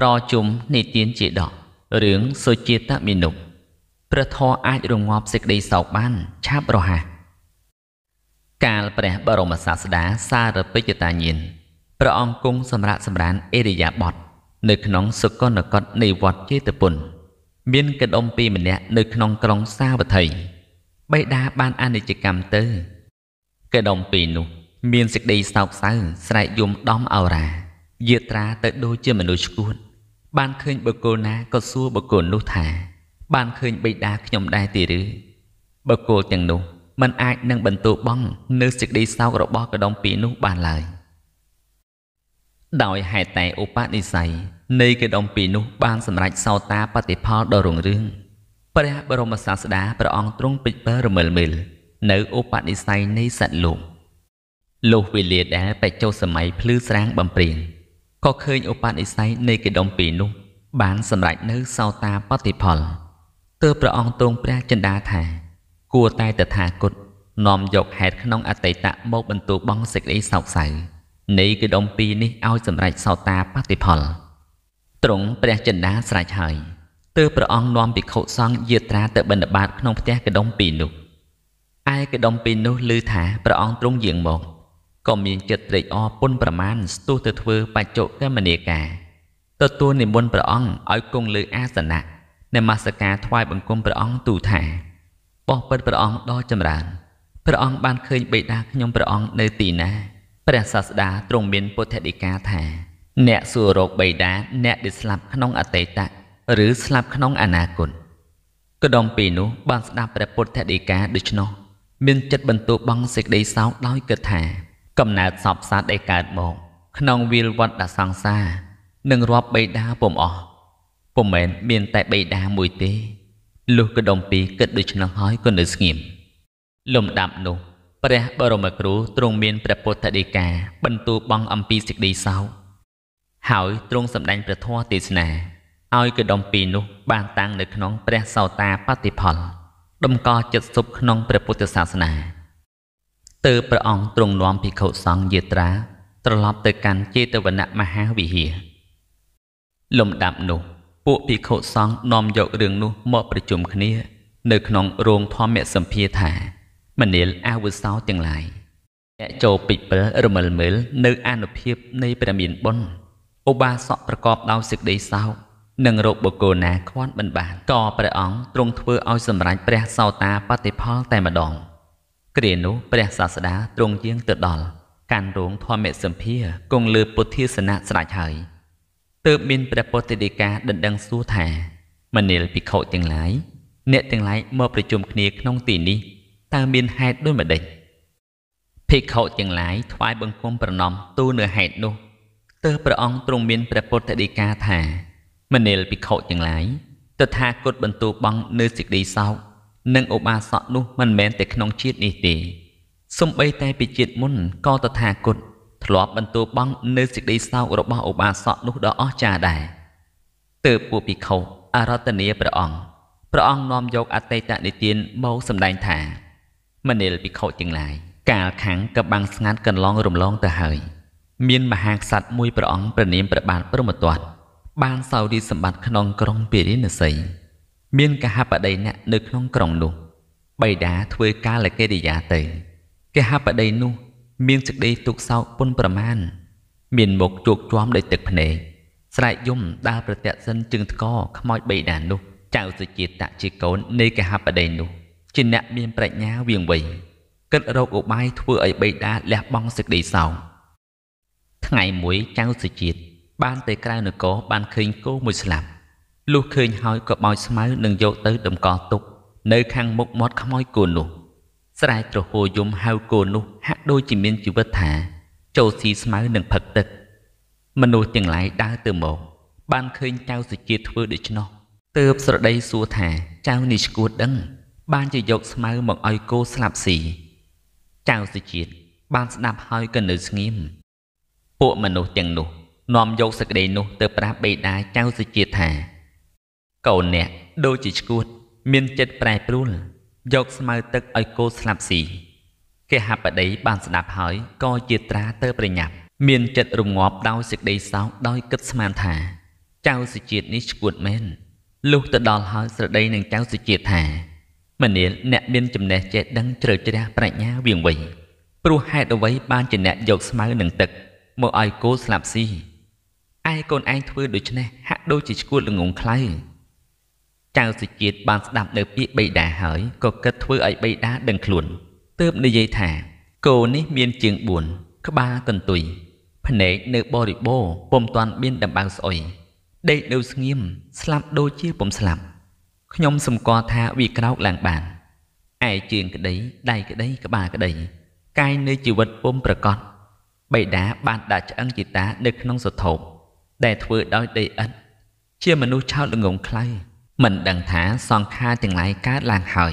ប្រជុំនិទានជាដករឿងសុជាតមានុបព្រះធម៌អាចរងាប់សេចក្តីសោកបានឆាប់រហ័សកាលព្រះបរមសាស្តាសារពេជ្ជតាញាណព្រះអង្គគង់សម្រាប់សម្រានអេរិយាបថនៅក្នុងសុគន្ធកតនៃវត្តជេតពុន មានកដុំពីរម្នាក់នៅក្នុងក្រុងសាវត្ថីបេដាបានអនិច្ចកម្មទៅកដុំពីរនោះ មានសេចក្តីសោកសៅស្រែកយំដំអោរាយាត្រាទៅដូចជាមនុស្សឈួតបានឃើញបុគ្គលណាក៏សួរបុគ្គលនោះថាបានឃើញបិតាខ្ញុំដែរទេឬបុគ្គលទាំងនោះมันអាចនឹងបន្ទោបង់នៅសេចក្តីសោករបស់កដុំពីនោះបានឡើយដោយហេតុតែឧបនិស្ស័យនៃកដុំពីនោះ បានសម្រេចសោតាបតិផលដ៏រុងរឿងព្រះបរមសាស្តាព្រះអង្គទ្រង់ពេចពើរមិលមិលនៅឧបនិស្ស័យនៃសត្វលោកលុះវេលាដែលបច្ចុប្បន្នសម័យភ្លឺស្រាងបំព្រៀងក៏ឃើញឧបនិស្ស័យនៃកេដុំពីរនោះបានសម្រេចនៅសោតាបតិផលទើបព្រះអង្គទ្រង់ព្រះចិន្តាថា គួរតែតថាគតនាំយកហេតុក្នុងអតីតមកបន្ទូបងសេចក្តីសោកសៅនៃកេដុំពីរនេះឲ្យសម្រេចសោតាបតិផលទ្រង់ព្រះចិន្តាស្រេចហើយទើបព្រះអង្គនាំភិក្ខុសង្ឃយាត្រាទៅបណ្ឌបាតក្នុងផ្ទះកេដុំពីរនោះឯកេដុំពីរនោះឮថាព្រះអង្គទ្រង់យាងមកក៏មានចិត្តត្រេកអរពុនប្រមាណស្ទុះទៅធ្វើបច្ចុកមនីការទទួលនិមន្តព្រះអង្គឲ្យគង់លើអាសនៈនមស្ការថ្វាយបង្គំព្រះអង្គទូថាបោះពិតព្រះអង្គដ៏ចម្រើនព្រះអង្គបានឃើញបេតាខ្ញុំព្រះអង្គនៅទីណាព្រះសាស្តាទ្រង់មានពុទ្ធដីកាថា អ្នកសួររកបេតាអ្នកដែលស្លាប់ក្នុងអតីតឬស្លាប់ក្នុងអនាគតក្ដុំពីនោះបានស្ដាប់ព្រះពុទ្ធដីកាដូច្នោះមានចិត្តបន្ទោបង់សេចក្តីសោកដោយគិតថាកំណើតសពសត្វដែលកើតមកក្នុងវាលវត្តសង្សារនឹងរាប់បេដាពុំអស់ពុំមែនមានតែបេដាមួយទេលុះកដំពីគិតដូច្នោះហើយក៏នៅស្ងៀមលំដាប់នោះព្រះបរមគ្រូទ្រង់មានព្រះពុទ្ធដីកាបន្ទូលបងអំពីសេចក្តីសោកហើយទ្រង់សម្ដែងព្រះធម៌ទេសនាឲ្យកដំពីនោះបានតាំងនៅក្នុងព្រះសោតាបតិផល ដំកល់ចិត្តសុខក្នុងព្រះពុទ្ធសាសនាទើបព្រះអង្គទ្រង់នាំភិក្ខុសង្ឃយាត្រា ត្រឡប់ទៅកាន់ចេតវនមហាវិហារលំដាប់នោះ ពួកភិក្ខុសង្ឃនាំយករឿងនោះមកប្រជុំគ្នា នៅ ក្នុងរោងធម្មសម្ភារថា មនាលអវសោទាំងឡាយអ្នកចូលពិពិលរមិលមើលនៅអនុភាពនៃព្រះមានបុណ្យឧបាសកប្រកបដោយសេចក្តីសោកនិងរោគបុគ្គលណាខ្វាន់មិនបានក៏ព្រះអង្គទ្រង់ធ្វើឲ្យសម្រេចព្រះសោតាបតិផល តែម្ដង។គ្រានោះព្រះសាស្តាទ្រង់យាងទៅដល់កាន់រោងធម្មសម្ភារគង់លើពុទ្ធាសនៈស្រេចហើយទើបមានព្រះពុទ្ធដីកាដណ្ដឹងសួរថាមនាលភិក្ខុទាំងឡាយអ្នកទាំងឡាយមកប្រជុំគ្នាក្នុងទីនេះតើមានហេតុដូចម្ដេចភិក្ខុទាំងឡាយថ្វាយបង្គំប្រណម្យទូលនៅហេតុនោះទើបព្រះអង្គទ្រង់មានព្រះពុទ្ធដីកាថាមនាលភិក្ខុទាំងឡាយតថាគតបន្ទូបងនៅសេចក្តីសោកនិងឧបាសកនោះមិនមែនតែក្នុងជាតិនេះទេសំបីតែពីជាតិមុនក៏តថាគតធ្លាប់បន្ទោបង់នៅសេចក្តីសោករបស់ឧបាសកនោះដ៏អស្ចារ្យដែរទើបពួកភិក្ខុអរតនីព្រះអង្គព្រះអង្គនាំយកអតីតនិទានមកសម្ដែងថា មនាលភិក្ខុទាំងឡាយ កាលខាងកបាំងស្ងាត់កន្លង រំលងទៅហើយមានមហាក្សត្រមួយព្រះអង្គព្រះនាមព្រះបាទព្រហ្មទត្តបានសោរីសម្បត្តិក្នុងក្រុងពារាណសីមានកហបដីអ្នកនៅក្នុងក្រុងនោះបៃតាធ្វើកាលកិរិយាទៅកហបដីនោះ មានសេចក្តីទុកសោកពុនប្រមាណមានមុខជោគជាំដោយទឹកភ្នែកស្រែកយំដើរប្រតិសិនជើងថ្កខ្មោចបៃតានោះ ចៅសុជាតៈជាកូននៃកហបដីនោះជាអ្នកមាន ប្រាជ្ញាវៀងវៃគិតរកឧបាយធ្វើឲ្យបេដាលះបង់សេចក្តីសោកថ្ងៃមួយចៅសុជាតិបានទៅក្រៅនគរបានឃើញគោមួយស្លាប់លុះឃើញហើយក៏បោចស្មៅនឹងយកទៅតម្កល់ទុកនៅខាងមុខមាត់ខ្មោចគោនោះ ស្រែកត្រហោយំហៅគោនោះហាក់ដូចជាមានជីវិតថាចូលស៊ីស្មៅនឹងផឹកទឹកមនុស្សទាំងឡាយដើរទៅមកបានឃើញចៅសុជាតិធ្វើដូច្នោះទើបស្រដីសួរថាចៅនេះឈួតដឹង បានជាយកស្មៅមកឲ្យគោស្លាប់ស៊ីចៅសុជាតិបានស្ដាប់ហើយក៏នៅស្ងៀមពួកមនុស្សទាំងនោះ នាំយកសក្តីនោះទៅប្រាប់បេតាចៅសុជាតិថាកូនអ្នកដូចជាឈួត មានចិត្តប្រែប្រួលយកស្មៅទឹកឲ្យគោស្លាប់ស៊ីគេហបដីបានស្ដាប់ហើយក៏ជាត្រាទៅប្រញាប់មានចិត្តរងាប់ដោយសេចក្តីសោកដោយគិតស្មានថាចៅសុជាតិនេះឈួតមែនលុះទៅដល់ហើយស្រដីនឹងចៅសុជាតិថា មនាលអ្នកមានចំណេះចេះដឹងជ្រៅជ្រះប្រាជ្ញាវៀងវៃព្រោះហេតុអ្វី បានជាអ្នកយកស្មៅនឹងទឹកមកឲ្យគោស្លាប់ស៊ីឯកូនឯងធ្វើដូច្នេះហាក់ដូចជាឈួតល្ងងខ្លៅចៅសុជាតិបានស្ដាប់នៅពាក្យបិតាហើយក៏គិតធ្វើឲ្យបិតាដឹងខ្លួន ទើបនិយាយថាគោនេះមានជាង4ក្បាលកន្ទុយភ្នែកនៅបរិបោពុំទាន់មានដំបៅស្អុយដេកនៅស្ងៀមស្លាប់ដូចជាពុំស្លាប់ខ្ញុំសម្គាល់ថាវាក្រោកឡើងបានឯជាងក្តីដៃក្តីក្បាលក្តីកាយនៃជីវិតពុំប្រកបបិតាបានដាក់ឆ្អឹងជីតានៅក្នុងសធោបដែលធ្វើដោយដីឥដ្ឋជាមនុស្សឆោតល្ងងខ្លៃមិនដឹងថាសង្ខារទាំងឡាយកើតឡើងហើយ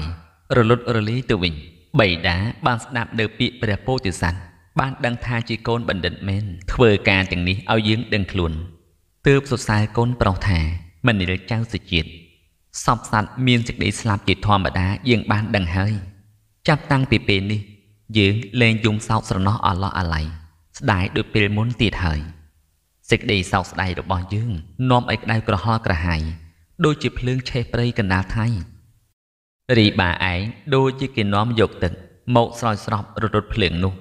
រលត់រលីទៅវិញបៃតាបានស្ដាប់លើពាក្យព្រះពោធិសត្វបានដឹងថាជាកូនបណ្ឌិតមែនធ្វើការទាំងនេះឲ្យយើងដឹងខ្លួនទើបសរសើរកូនប្រុសថាមនិលចៅសុជាតិសពសត្វមានសេចក្តីស្លាប់ជាធម្មតាយើងបានដឹងហើយចាប់តាំងពីពេលនេះយើងលែងយំសោកស្រណោះអឡោះអាល័យស្ដាយដូចពេលមុនទៀតហើយសេចក្តីសោកស្ដាយរបស់យើងនាំឲ្យក្តៅក្រហល់ក្រហាយដូចជាភ្លើងឆេះព្រៃកណ្ដាលថៃរីបាឯងដូចជាគេនាំយកទឹកមកស្រោចស្រពរត់រត់ភ្លើងនោះ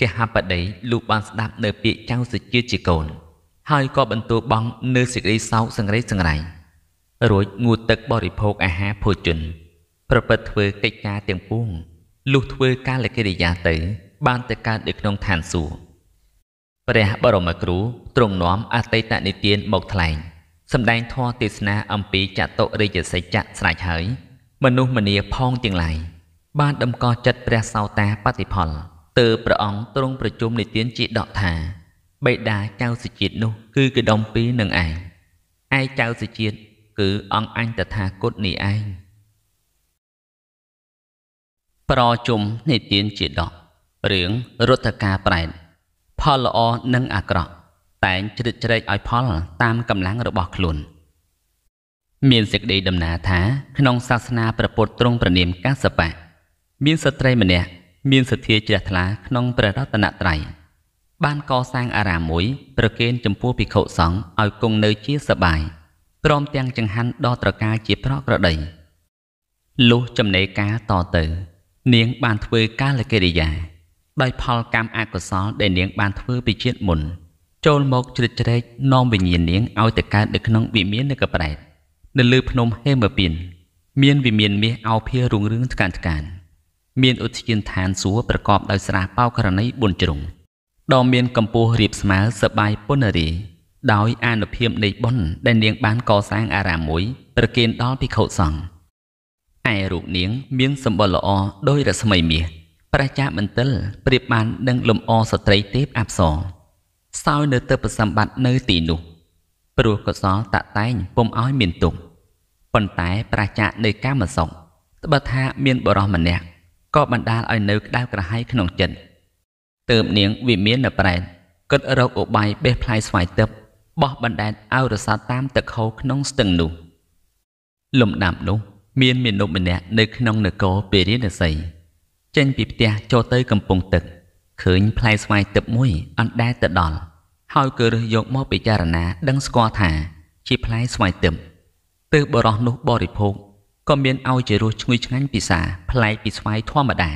គេហបដីលុបបានស្ដាប់នៅ ពាក្យចៅសុជាជាកូន ហើយក៏បន្ទោបងនៅសេចក្តីសោកសង្រេសង្រៃរួចងូតទឹកបរិភោគអាហារភោជន ប្រព្រឹត្តធ្វើកិច្ចការទាំងពួងលុះធ្វើកាលកិរិយាទៅ បានទៅកើតនៅក្នុងឋានសួគ៌ព្រះបរមគ្រូទ្រង់នាំអតីតនិទានមកថ្លែង។សម្ដែងធម៌ទេសនាអំពីចតុរិយសច្ចៈស្រេចហើយមនុស្សមនីផងទាំងឡាយបានតម្កល់ចិត្តព្រះសោតាបតិផលទើបព្រះអង្គទ្រង់ប្រជុំនិទានជាដកថាបេដាចៅសជាតិនោះ គឺកដំពីរនឹងឯងឯចៅសជាតិគឺអង្គអញតថាគតនេះឯងប្រជុំនិទានជាដករឿងរដ្ឋការប្រែតផលល្អនិងអាក្រក់តែងជ្រៀតជ្រែកឲ្យផល តាមកម្លាំងរបស់ខ្លួន មានសេចក្តីដំណាលថាក្នុងសាសនាព្រះពុទ្ធទ្រង់ប្រណាមកាសបៈមានស្ត្រីម្នាក់ មានសទ្ធាជ្រះថ្លា ក្នុងព្រះរតនត្រ័យបានកសាងអារាមមួយ ប្រគេនចំពោះភិក្ខុសង្ឃឲ្យគង់នៅជាសបាយព្រមទាំងចង្ហាន់ដល់ត្រកាជាប្រក្រតីលុះចំណេការតទៅ នាងបានធ្វើកាលកិរិយាដោយផលកម្មអកុសលដែលនាង បានធ្វើពីជាតិមុន។ចូលមកជ្រៀតជ្រែកនាំវិញ្ញាណនាងឲ្យទៅកើតនៅក្នុងវិមាននៃកប្រែតនៅលើភ្នំហេមពៀនមានវិមានមាសអោភារុងរឿងស្កានស្កានមានឧទ្យានឋានសួគ៌ប្រកបដោយស្រះបោករណី4ជ្រុងដ៏មានកម្ពស់រៀបស្មើសបាយពុនរីដោយអានុភាពនៃបុណ្យដែលនាងបានកសាងអារាមមួយប្រគេនដល់ភិក្ខុសង្ឃឯរូបនាងមានសម្បុរល្អដោយរស្មីមាសប្រជាមន្ទិលប្រៀបបាននឹងលំអស្ត្រីទេពអប្សរាសោយនៅទៅប្រសម្បត្តិនៅទីនោះព្រោះកុសលតតែងពុំឲ្យមានទុកប៉ុន្តែប្រជានៃកាមសុខត្បិតថាមាន បរោះម្នាក់ក៏បណ្ដាលឲ្យនៅក្តៅក្រហាយក្នុងចិត្តទើបនាងវិមាននៅប្រែតគិតរកឧបាយបេះផ្លែស្វាយទឹកបោះបណ្ដែតអោរសាតាមទឹកហូរក្នុងស្ទឹងនោះលំដាប់នោះ មានមាណពម្នាក់នៅក្នុងនគរពេរិណសីចេញពីផ្ទះចូលទៅកំពង់ទឹកឃើញផ្លែស្វាយទឹកមួយអណ្ដែតទៅដល់ហើយក៏រើសយកមក ពិចារណាដឹងស្គាល់ថាជាផ្លែស្វាយទឹកទើបបរោះនោះបរិភោគក៏មានឲ្យជារសឈ្ងុយឆ្ងាញ់ពិសាប្លែកពីស្វាយធម្មតា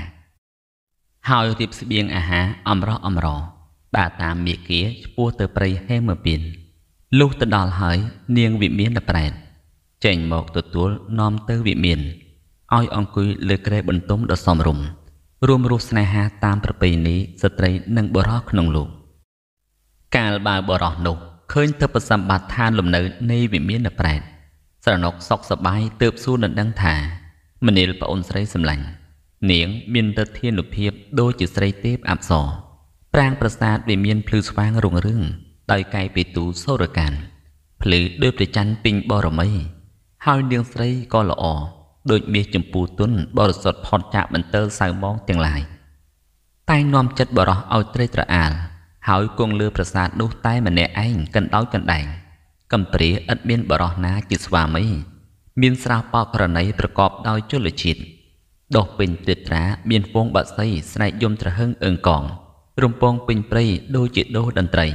ហើយរៀបស្បៀងអាហារអំរោះអំរោដើរតាមមេគាឆ្ពោះទៅព្រៃហេមពៀនលុះទៅដល់ហើយ នាងវិមានប្រែត ចេញមកទទួលនាំទៅវិមានឲ្យអង្គុយលើក្រែបន្ទុំដ៏សមរម្យរួមរស់ស្នេហាតាមប្រពៃណីស្ត្រីនិងបុរសក្នុងលោកកាលបើបុរសនោះឃើញទៅប្រសម្បត្តិឋានលំនៅនៃវិមានប្រែតស្រណុកសោកសបាយទើបសួរនឹងដឹងថា មនាលប្អូនស្រីសម្លាញ់នាងមានទិដ្ឋានុភាពដូចជាស្រីទេពអប្សរប្រាងប្រាសាទវាមានភ្លឺស្វាងរុងរឿងដោយកាយពីទូសូរកានភ្លឺដូចព្រះច័ន្ទពេញបរមី ហើយនាងស្រីក៏ល្អដូចមាសចម្ពូទុនបរិសុទ្ធផុតចាកបន្ទើសៅមងទាំងឡាយតែងនាំចិត្តបរោះឲ្យត្រេកត្រអាល ហើយគង់លើប្រាសាទនោះតែម្នាក់ឯងកណ្ដោចកណ្ដែងកំព្រាឥតមានបរោះណាជាស្វាមីមានស្រះបោកករណីប្រកបដោយជលជាតិដុះពេញទិត្រាមានពងបាក់សីស្នែកយំត្រហឹងអឹងកង រំពងពេញព្រៃដូចជាដោតន្ត្រី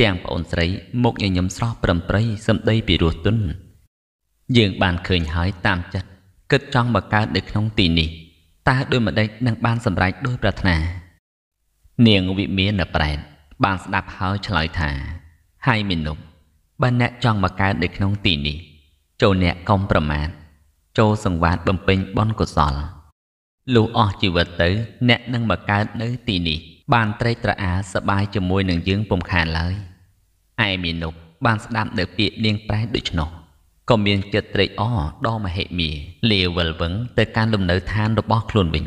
ទាំងប្អូនស្រី មុខញញឹមស្រស់ប្រំប្រៃសម្ដីពីរោះទុនយើងបានឃើញហើយតាមចិត្តគិតចង់បង្កើតនៅក្នុងទីនេះតើដោយម្ដេចនឹងបានសម្រេចដោយប្រាថ្នានាងវិមានប្រែតបានស្ដាប់ហើយឆ្លើយថា ហើយមនុស្សបើអ្នកចង់បង្កើតនៅក្នុងទីនេះ ចូលអ្នកកុំប្រមាថចូលសង្វាតបំពេញបុណ្យកុសលលុះអស់ជីវិតទៅ អ្នកនឹងមកកើតនៅទីនេះ បានត្រេកត្រអាលសប្បាយជាមួយនឹងយើងពុំខានឡើយឯមាណពបានស្ដាប់នៅពាក្យនាងប្រែដូច្នោះក៏មានចិត្តត្រេកអរដល់មហិមាលាវិលវឹងទៅកាន់លំនៅឋានរបស់ខ្លួនវិញ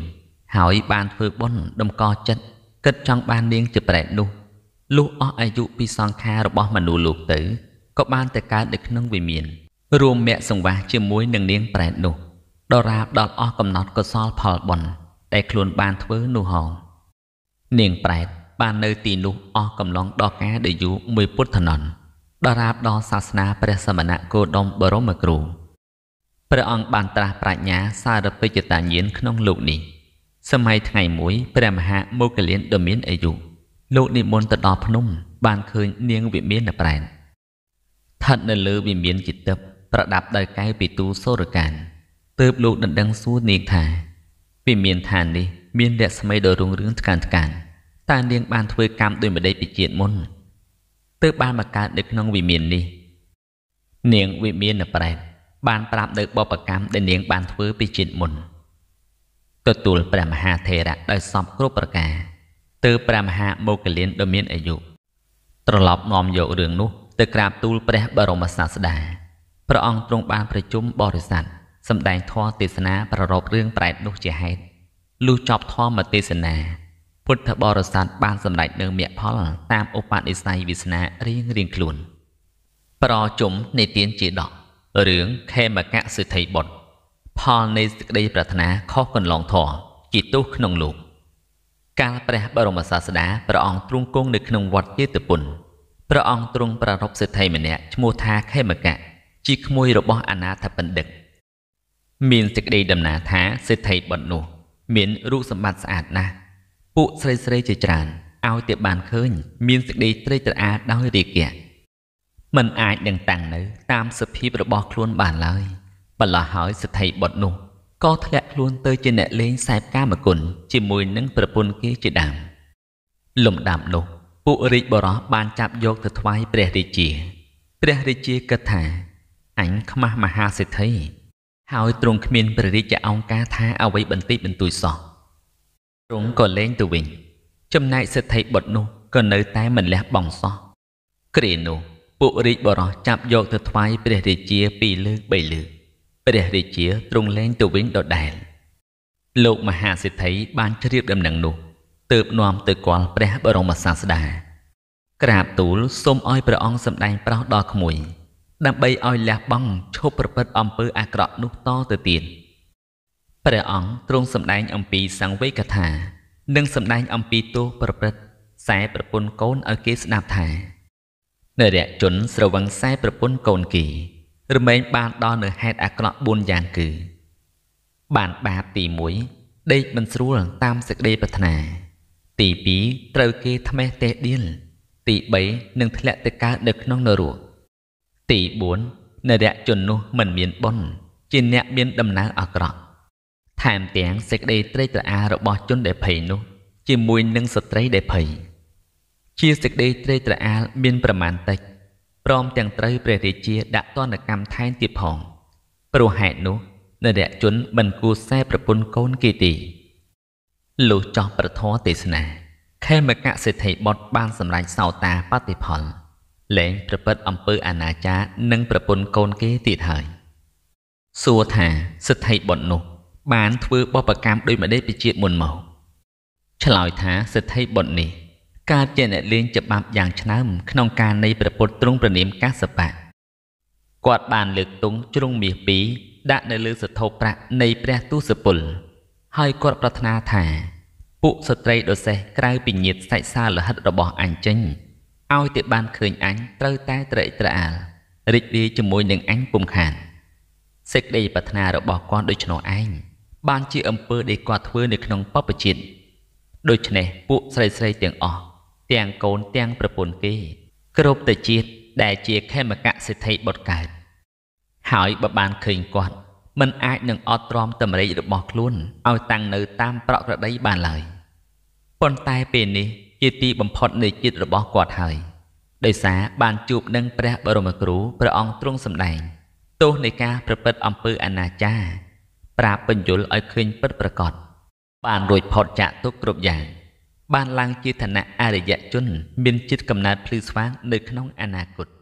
ហើយបានធ្វើបុណ្យតម្កល់ចិត្តគិតចង់បាននាងជាប្រែតនោះលុះអស់អាយុពីសង្ខាររបស់មនុស្សលោកទៅក៏បានទៅកើតនៅក្នុងវិមាន រួមមគ្គសង្វាសជាមួយនឹងនាងប្រែត នោះដរាបដល់អស់កំណត់កុសលផលបុណ្យដែលខ្លួនបានធ្វើនោះហងនាងប្រែតបាននៅទីនោះអស់កំឡុងដល់ការដែលយូរមួយពុទ្ធនន្ទដរាបដល់សាសនាព្រះសមណគោដុមបរមគ្រូព្រះអង្គបានត្រាស់ប្រាជ្ញាសារពេជ្ជតាញាណក្នុងលោកនេះ សម័យថ្ងៃមួយព្រះមហាមោគលានដ៏មានអាយុលោកនិមន្តទៅដល់ភ្នំបានឃើញនាងវិមានប្រែតស្ថិតនៅលើវិមានជាទឹកប្រដាប់ដោយកែវពីទូសូរកានទើបលោកដណ្ដឹងសួរនាងថាវិមានឋាននេះមានរស្មីដ៏រុងរឿងថ្កើនថ្កើនតើនាងបានធ្វើកម្មដោយម្ដេចពីជាតិមុនទើបបានមកកើតនៅក្នុងវិមាននេះនាងវិមានប្រេតបានប្រាប់នៅបបកម្មដែលនាង បានធ្វើពីជាតិមុនទទួលព្រះមហាថេរៈដោយសពគ្រប់ប្រការទើបព្រះមហាមោគលានដ៏មានអាយុត្រឡប់នាំយករឿងនោះទៅក្រាបទូលព្រះ បរមសាស្តាព្រះអង្គទ្រង់បានប្រជុំបរិស័ទសម្ដែងធម៌ទេសនាប្ររពរឿងប្រែតនោះជាហេតុលុះចប់ធម៌ទេសនាពុទ្ធបរិស័ទបានសម្រេចនូវមគ្គផល តាមឧបនិស្ស័យវាសនារៀងរៀងខ្លួនប្រជុំនៃទានជាដករឿងខេមកៈសិទ្ធិបុត្រផលនៃសេចក្តីប្រាថ្នាខុសកន្លងធរជាទុះក្នុងលោក កាលព្រះបរមសាស្តាព្រះអង្គទ្រង់គង់នៅក្នុងវត្តជេតពុនព្រះអង្គទ្រង់ប្រារព្ធសិទ្ធិម្នាក់ឈ្មោះថាខេមកៈជាក្មួយរបស់អនាថបណ្ឌិតមានសេចក្តីដំណាលថាសិទ្ធិបុត្រនោះ មានរូបសម្បត្តិស្អាតណាស់ពួកស្រីស្រីជាច្រើនឲ្យតែបានឃើញមានសេចក្តីត្រេកត្រអាលដោយរាគៈមិនអាចនឹងតាំងនៅ តាមសភាពរបស់ខ្លួនបានឡើយ បលាស់ហើយសិទ្ធិបុតនោះក៏ធ្លាក់ខ្លួនទៅជាអ្នកលេងសែបកាមគុណជាមួយនឹងប្រពន្ធគេជាដើមលំដាប់នោះពួករាជបរោះបានចាប់យកទៅថ្វាយព្រះរាជាព្រះរាជាគិតថាអញខ្មាស់មហាសិទ្ធិហើយទ្រង់គ្មានព្រះរាជាអង្គការថាអ្វីបន្តិចបន្តួចសោះទ្រង់ក៏លែងទៅវិញចំណែកសិទ្ធិបុត្រនោះក៏នៅ តែមិនលះបង់សោះគ្រានោះពួករាជបរោះចាប់យកទៅថ្វាយព្រះរាជា ពីរលើកបីលើកព្រះរាជា ទ្រង់លែងទៅវិញដដែល លោកមហាសិទ្ធិបានជ្រាបដំណឹងនោះទើបនាំទៅគាល់ព្រះបរមសាស្តាក្រាបទូលសូមឲ្យព្រះអង្គសម្ដែងប្រោសដល់ក្មួយ ដើម្បីឲ្យលះបង់ឈប់ប្រព្រឹត្តអំពើអាក្រក់នោះតទៅទៀត។ព្រះអង្គទ្រង់សម្ដែងអំពីសង្វេគថា និងសម្ដែងអំពីទោសប្រព្រឹត្តខ្សែប្រពន្ធកូនឲ្យគេស្ដាប់ថានរជនស្រវឹងខ្សែប្រពន្ធកូនគេរមែងបានដល់នៅហេតុអាក្រក់4យ៉ាងគឺបានបាបទី1ដេកមិនស្រួលតាមសេចក្តីប្រាថ្នាទី2ត្រូវគេថ្មេះទេះដៀលទី3នឹងធ្លាក់ទៅកើតនៅក្នុងនរកទី4នរជននោះ មិនមានបុណ្យជាអ្នកមានដំណើរអាក្រក់ថែមទាំងសេចក្តីត្រេកត្រអាលរបស់ជនដែលភ័យនោះជាមួយនឹងស្ត្រីដែលភ័យជាសេចក្តីត្រេកត្រអាលមាន ប្រមាណតិចព្រមទាំងត្រូវព្រះរាជាដាក់ទណ្ឌកម្មថែមទៀតផង ព្រោះហេតុនោះនរជនមិនគួរខ្សែប្រពន្ធកូនគេទេលុះចោះប្រធរទេសនាខេមកៈសេដ្ឋីបុត្របានសម្រេចសោតាបតិផល លែង ប្រព្រឹត្តអំពើអនាចារនិងប្រពន្ធកូនគេទៀតហើយសួរថាសេដ្ឋីបុត្រនោះបានធ្វើបបកម្មដោយម្ដេចពីជាតិមុនមកឆ្លើយថាសិទ្ធិបុត្រនេះកើតជាអ្នកលេងច្បាប់យ៉ាងឆ្នើមក្នុងការនៃព្រះពុទ្ធទ្រង់ប្រណាមកាសបៈគាត់បានលើកទង់ជ្រុងមាសពីរដាក់នៅលើសធោប្រាក់នៃព្រះទុសពលហើយគាត់ប្រាថ្នាថាពួកស្ត្រីដសេះក្រៅពីញាតសាច់សាលហិតរបស់អញចេញឲ្យទៅបានឃើញអញត្រូវតែត្រេកត្រអាលរីករាយជាមួយនឹងអញពុំខានសេចក្តី ប្រាថ្នារបស់គាត់ដូច្នោះឯងបានជាអំពើដែលគាត់ធ្វើនៅក្នុង បព្វជិត ដូច្នេះពួកស្រីស្រីទាំងអស់ទាំងកូនទាំងប្រពន្ធគេ គ្រប់តែជាតិដែលជាខេមកៈសិទ្ធិបុតកើតហើយបើបានឃើញគាត់មិនអាចនឹងអត់ទ្រាំតម្រេចរបស់ខ្លួនឲ្យតាំងនៅតាមប្រក្រតីបានឡើយប៉ុន្តែពេលនេះ ជាទីបំផុតនៃចិត្តរបស់គាត់ហើយដោយសារបានជួបនឹងព្រះបរមគ្រូព្រះអង្គទ្រង់សម្ដែងទោសនៃការប្រព្រឹត្តអំពើអនាចារ្យប្រាប់បញ្យលឲ្យឃើញពិតប្រកបបានរួចផុតចាកទុកគ្រប់យ៉ាង បានឡើងជាឋានៈអរិយជន មានចិត្តកំណើតភ្លឺស្វាងនៅក្នុងអនាគត។